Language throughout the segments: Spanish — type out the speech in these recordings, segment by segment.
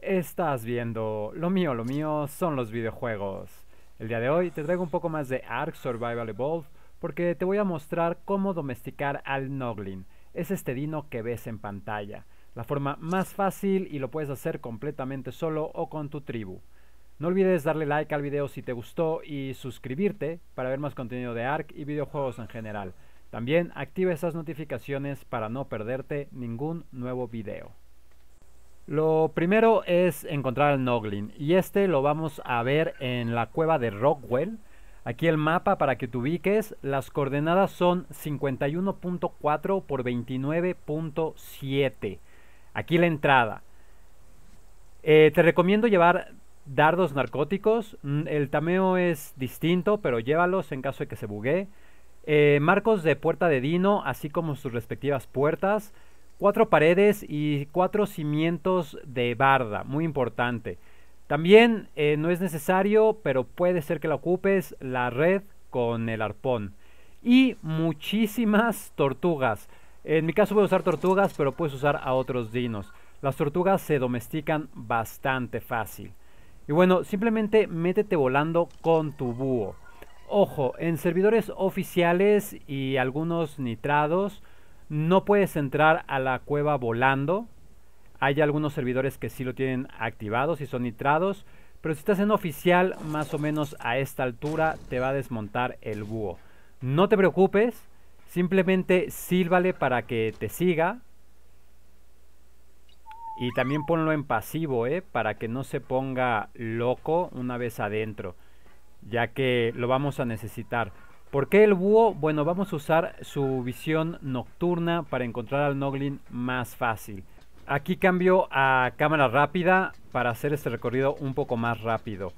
Estás viendo Lo mío, lo mío son los videojuegos. El día de hoy te traigo un poco más de Ark Survival Evolved porque te voy a mostrar cómo domesticar al Noglin. Es este dino que ves en pantalla. La forma más fácil y lo puedes hacer completamente solo o con tu tribu. No olvides darle like al video si te gustó y suscribirte para ver más contenido de Ark y videojuegos en general. También activa esas notificaciones para no perderte ningún nuevo video. Lo primero es encontrar al Noglin. Y este lo vamos a ver en la cueva de Rockwell. Aquí el mapa para que te ubiques. Las coordenadas son 51.4 por 29.7. Aquí la entrada. Eh, te recomiendo llevar dardos narcóticos. Mm, el tameo es distinto, pero llévalos en caso de que se bugue. Eh, marcos de puerta de Dino, así como sus respectivas puertas cuatro paredes y cuatro cimientos de barda, muy importante. También eh, no es necesario, pero puede ser que la ocupes, la red con el arpón. Y muchísimas tortugas. En mi caso voy a usar tortugas, pero puedes usar a otros dinos. Las tortugas se domestican bastante fácil. Y bueno, simplemente métete volando con tu búho. Ojo, en servidores oficiales y algunos nitrados no puedes entrar a la cueva volando. Hay algunos servidores que sí lo tienen activado, y son nitrados. Pero si estás en oficial, más o menos a esta altura, te va a desmontar el búho. No te preocupes, simplemente sílvale para que te siga. Y también ponlo en pasivo, ¿eh? para que no se ponga loco una vez adentro, ya que lo vamos a necesitar. ¿Por qué el búho? Bueno, vamos a usar su visión nocturna para encontrar al Noglin más fácil. Aquí cambio a cámara rápida para hacer este recorrido un poco más rápido.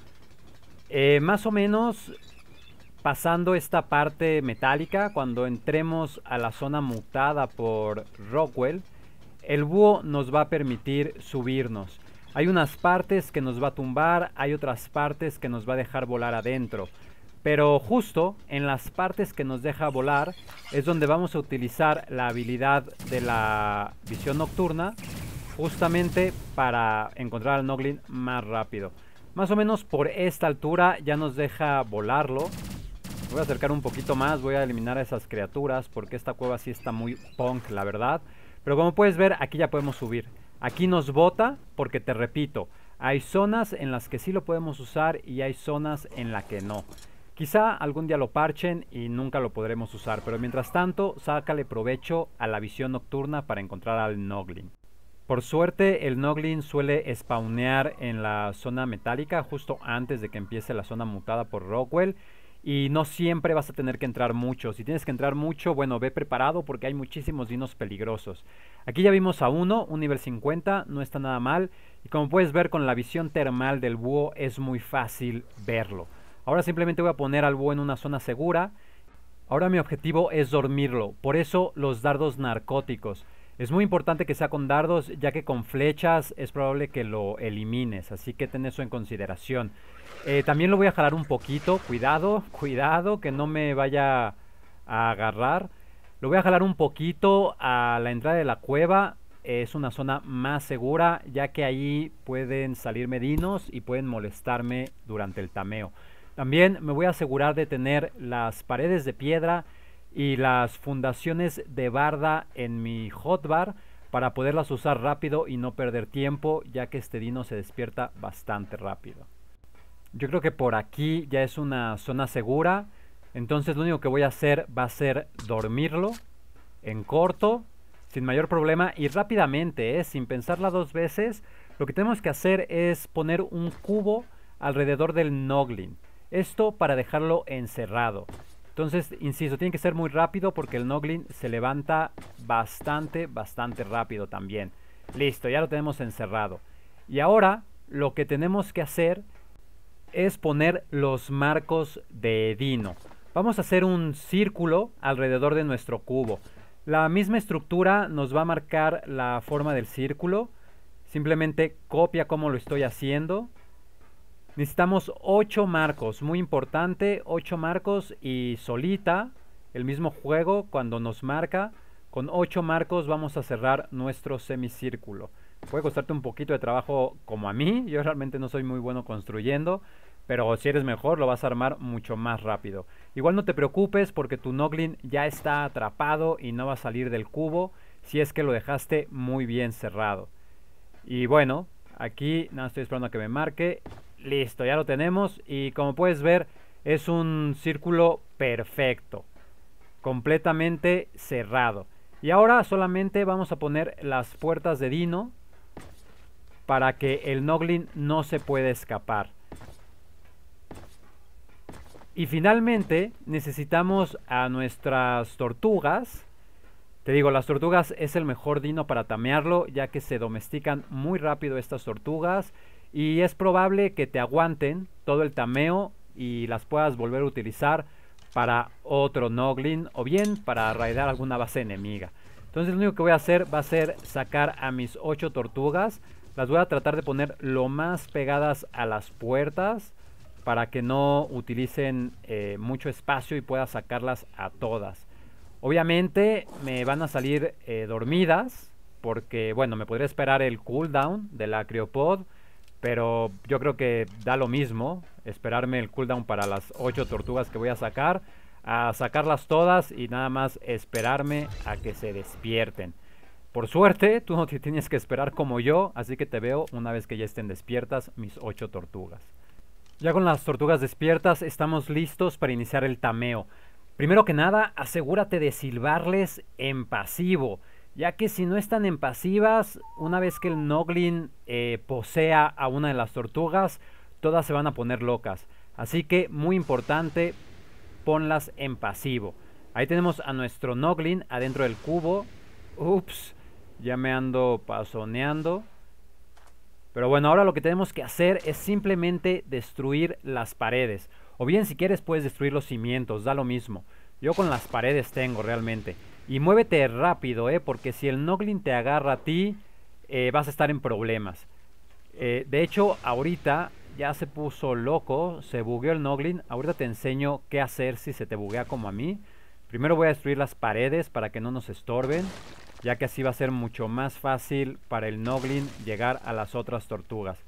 Eh, más o menos pasando esta parte metálica, cuando entremos a la zona mutada por Rockwell, el búho nos va a permitir subirnos. Hay unas partes que nos va a tumbar, hay otras partes que nos va a dejar volar adentro. Pero justo en las partes que nos deja volar es donde vamos a utilizar la habilidad de la visión nocturna justamente para encontrar al Noglin más rápido. Más o menos por esta altura ya nos deja volarlo. Voy a acercar un poquito más, voy a eliminar a esas criaturas porque esta cueva sí está muy punk, la verdad. Pero como puedes ver, aquí ya podemos subir. Aquí nos bota porque te repito, hay zonas en las que sí lo podemos usar y hay zonas en las que no. Quizá algún día lo parchen y nunca lo podremos usar, pero mientras tanto, sácale provecho a la visión nocturna para encontrar al Noglin. Por suerte, el Noglin suele spawnear en la zona metálica justo antes de que empiece la zona mutada por Rockwell. Y no siempre vas a tener que entrar mucho. Si tienes que entrar mucho, bueno, ve preparado porque hay muchísimos dinos peligrosos. Aquí ya vimos a uno, un nivel 50, no está nada mal. Y como puedes ver con la visión termal del búho es muy fácil verlo. Ahora simplemente voy a poner al búho en una zona segura. Ahora mi objetivo es dormirlo, por eso los dardos narcóticos. Es muy importante que sea con dardos, ya que con flechas es probable que lo elimines, así que ten eso en consideración. Eh, también lo voy a jalar un poquito, cuidado, cuidado, que no me vaya a agarrar. Lo voy a jalar un poquito a la entrada de la cueva, es una zona más segura, ya que ahí pueden salir medinos y pueden molestarme durante el tameo. También me voy a asegurar de tener las paredes de piedra y las fundaciones de barda en mi hotbar para poderlas usar rápido y no perder tiempo ya que este dino se despierta bastante rápido. Yo creo que por aquí ya es una zona segura, entonces lo único que voy a hacer va a ser dormirlo en corto, sin mayor problema y rápidamente, ¿eh? sin pensarla dos veces, lo que tenemos que hacer es poner un cubo alrededor del Noglin. Esto para dejarlo encerrado. Entonces, insisto, tiene que ser muy rápido porque el Noglin se levanta bastante, bastante rápido también. Listo, ya lo tenemos encerrado. Y ahora lo que tenemos que hacer es poner los marcos de Dino. Vamos a hacer un círculo alrededor de nuestro cubo. La misma estructura nos va a marcar la forma del círculo. Simplemente copia como lo estoy haciendo Necesitamos 8 marcos, muy importante, 8 marcos y solita, el mismo juego cuando nos marca, con 8 marcos vamos a cerrar nuestro semicírculo. Puede costarte un poquito de trabajo como a mí, yo realmente no soy muy bueno construyendo, pero si eres mejor lo vas a armar mucho más rápido. Igual no te preocupes porque tu Noglin ya está atrapado y no va a salir del cubo si es que lo dejaste muy bien cerrado. Y bueno, aquí nada, estoy esperando a que me marque Listo, ya lo tenemos y como puedes ver es un círculo perfecto, completamente cerrado. Y ahora solamente vamos a poner las puertas de Dino para que el Noglin no se pueda escapar. Y finalmente necesitamos a nuestras tortugas. Te digo, las tortugas es el mejor dino para tamearlo, ya que se domestican muy rápido estas tortugas y es probable que te aguanten todo el tameo y las puedas volver a utilizar para otro Noglin o bien para raidar alguna base enemiga. Entonces lo único que voy a hacer va a ser sacar a mis 8 tortugas. Las voy a tratar de poner lo más pegadas a las puertas para que no utilicen eh, mucho espacio y pueda sacarlas a todas. Obviamente me van a salir eh, dormidas porque, bueno, me podría esperar el cooldown de la Criopod pero yo creo que da lo mismo esperarme el cooldown para las 8 tortugas que voy a sacar. A sacarlas todas y nada más esperarme a que se despierten. Por suerte, tú no te tienes que esperar como yo, así que te veo una vez que ya estén despiertas mis 8 tortugas. Ya con las tortugas despiertas estamos listos para iniciar el tameo. Primero que nada, asegúrate de silbarles en pasivo ya que si no están en pasivas, una vez que el Noglin eh, posea a una de las tortugas, todas se van a poner locas. Así que muy importante, ponlas en pasivo. Ahí tenemos a nuestro Noglin adentro del cubo. Ups, ya me ando pasoneando. Pero bueno, ahora lo que tenemos que hacer es simplemente destruir las paredes. O bien si quieres puedes destruir los cimientos, da lo mismo. Yo con las paredes tengo realmente. Y muévete rápido, ¿eh? Porque si el Noglin te agarra a ti, eh, vas a estar en problemas. Eh, de hecho, ahorita ya se puso loco, se bugueó el Noglin. Ahorita te enseño qué hacer si se te buguea como a mí. Primero voy a destruir las paredes para que no nos estorben, ya que así va a ser mucho más fácil para el Noglin llegar a las otras tortugas.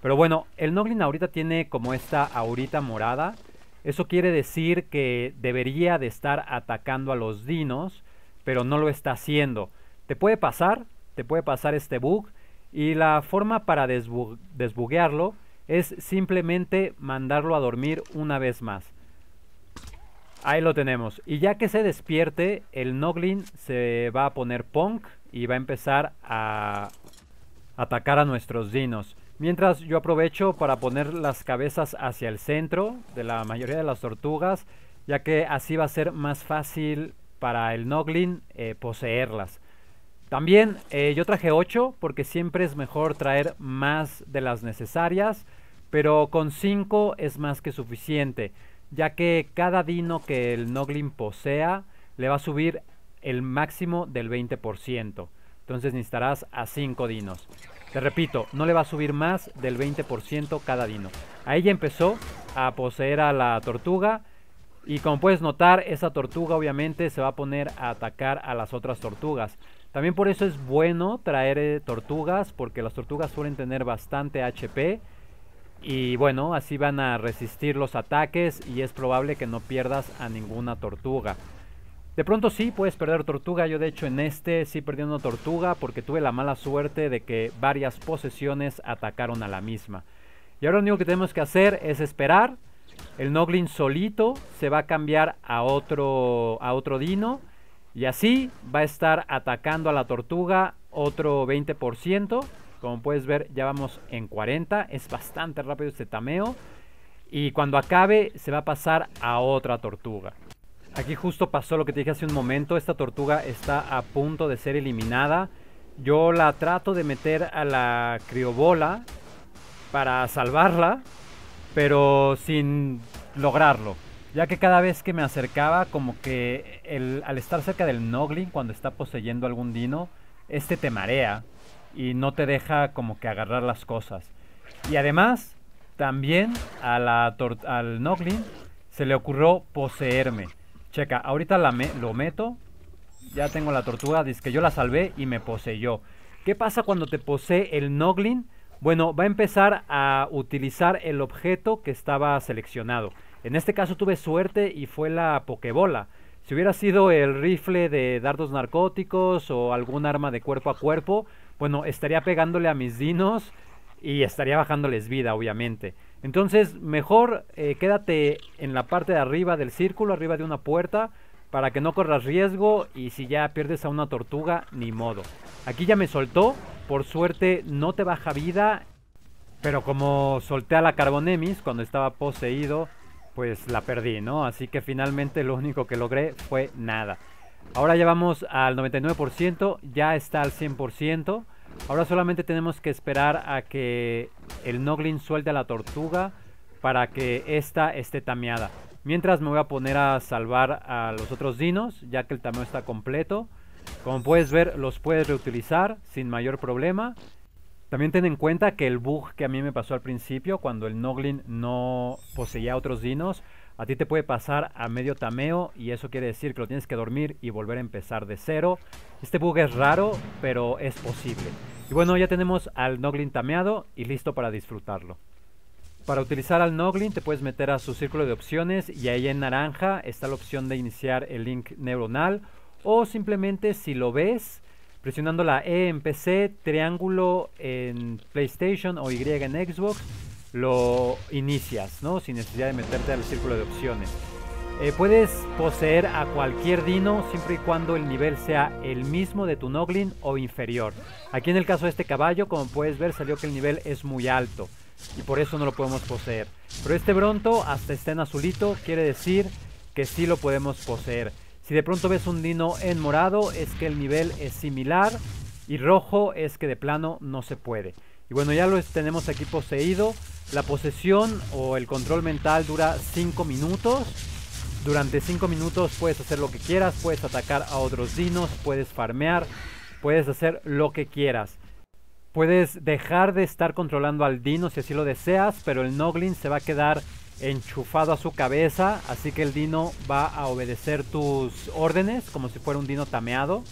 Pero bueno, el Noglin ahorita tiene como esta aurita morada, eso quiere decir que debería de estar atacando a los dinos, pero no lo está haciendo. Te puede pasar, te puede pasar este bug, y la forma para desbuguearlo es simplemente mandarlo a dormir una vez más. Ahí lo tenemos. Y ya que se despierte, el Noglin se va a poner punk y va a empezar a atacar a nuestros dinos. Mientras yo aprovecho para poner las cabezas hacia el centro de la mayoría de las tortugas, ya que así va a ser más fácil para el Noglin eh, poseerlas. También eh, yo traje 8 porque siempre es mejor traer más de las necesarias, pero con 5 es más que suficiente, ya que cada dino que el Noglin posea le va a subir el máximo del 20%. Entonces necesitarás a 5 dinos. Te repito, no le va a subir más del 20% cada dino. Ahí ya empezó a poseer a la tortuga. Y como puedes notar, esa tortuga obviamente se va a poner a atacar a las otras tortugas. También por eso es bueno traer eh, tortugas, porque las tortugas suelen tener bastante HP. Y bueno, así van a resistir los ataques y es probable que no pierdas a ninguna tortuga. De pronto sí puedes perder tortuga, yo de hecho en este sí perdiendo tortuga porque tuve la mala suerte de que varias posesiones atacaron a la misma. Y ahora lo único que tenemos que hacer es esperar. El Noglin solito se va a cambiar a otro, a otro Dino. Y así va a estar atacando a la tortuga otro 20%. Como puedes ver ya vamos en 40. Es bastante rápido este tameo. Y cuando acabe se va a pasar a otra tortuga. Aquí justo pasó lo que te dije hace un momento. Esta tortuga está a punto de ser eliminada. Yo la trato de meter a la criobola para salvarla, pero sin lograrlo. Ya que cada vez que me acercaba, como que al estar cerca del Noglin, cuando está poseyendo algún dino, este te marea y no te deja como que agarrar las cosas. Y además, también a al Noglin se le ocurrió poseerme. Checa, ahorita lo meto. Ya tengo la tortuga, dice que yo la salvé y me poseyó. ¿Qué pasa cuando te posee el Noglin? Bueno, va a empezar a utilizar el objeto que estaba seleccionado. En este caso tuve suerte y fue la Pokébola. Si hubiera sido el rifle de dardos narcóticos o algún arma de cuerpo a cuerpo, bueno, estaría pegándole a mis dinos y estaría bajándoles vida, obviamente. Entonces, mejor eh, quédate en la parte de arriba del círculo, arriba de una puerta, para que no corras riesgo y si ya pierdes a una tortuga, ni modo. Aquí ya me soltó, por suerte no te baja vida, pero como solté a la Carbonemis cuando estaba poseído, pues la perdí, ¿no? Así que finalmente lo único que logré fue nada. Ahora ya vamos al 99%, ya está al 100%. Ahora solamente tenemos que esperar a que el Noglin suelte a la tortuga para que esta esté tameada. Mientras me voy a poner a salvar a los otros dinos, ya que el tameo está completo. Como puedes ver, los puedes reutilizar sin mayor problema. También ten en cuenta que el bug que a mí me pasó al principio, cuando el Noglin no poseía otros dinos, a ti te puede pasar a medio tameo y eso quiere decir que lo tienes que dormir y volver a empezar de cero. Este bug es raro, pero es posible. Y bueno, ya tenemos al Noglin tameado y listo para disfrutarlo. Para utilizar al Noglin te puedes meter a su círculo de opciones y ahí en naranja está la opción de iniciar el link neuronal o simplemente si lo ves presionando la E en PC, triángulo en PlayStation o Y en Xbox lo inicias, ¿no? Sin necesidad de meterte al círculo de opciones. Eh, puedes poseer a cualquier dino siempre y cuando el nivel sea el mismo de tu Noglin o inferior. Aquí en el caso de este caballo, como puedes ver, salió que el nivel es muy alto y por eso no lo podemos poseer. Pero este Bronto hasta está en azulito, quiere decir que sí lo podemos poseer. Si de pronto ves un dino en morado, es que el nivel es similar y rojo es que de plano no se puede. Y bueno, ya lo tenemos aquí poseído. La posesión o el control mental dura 5 minutos. Durante 5 minutos puedes hacer lo que quieras, puedes atacar a otros dinos, puedes farmear, puedes hacer lo que quieras. Puedes dejar de estar controlando al dino si así lo deseas, pero el Noglin se va a quedar enchufado a su cabeza, así que el dino va a obedecer tus órdenes como si fuera un dino tameado.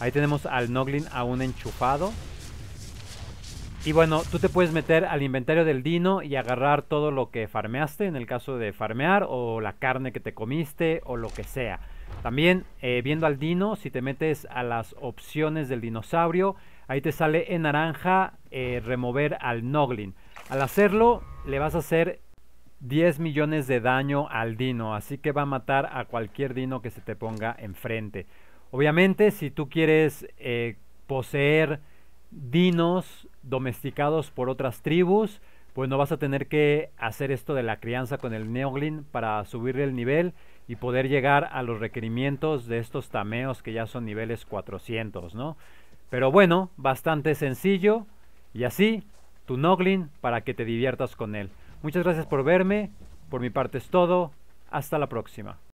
Ahí tenemos al Noglin aún enchufado. Y bueno, tú te puedes meter al inventario del dino y agarrar todo lo que farmeaste, en el caso de farmear, o la carne que te comiste, o lo que sea. También, eh, viendo al dino, si te metes a las opciones del dinosaurio, ahí te sale en naranja eh, remover al Noglin. Al hacerlo, le vas a hacer 10 millones de daño al dino, así que va a matar a cualquier dino que se te ponga enfrente. Obviamente, si tú quieres eh, poseer dinos domesticados por otras tribus, pues no vas a tener que hacer esto de la crianza con el Noglin para subirle el nivel y poder llegar a los requerimientos de estos tameos que ya son niveles 400, ¿no? Pero bueno, bastante sencillo y así tu Noglin para que te diviertas con él. Muchas gracias por verme, por mi parte es todo, hasta la próxima.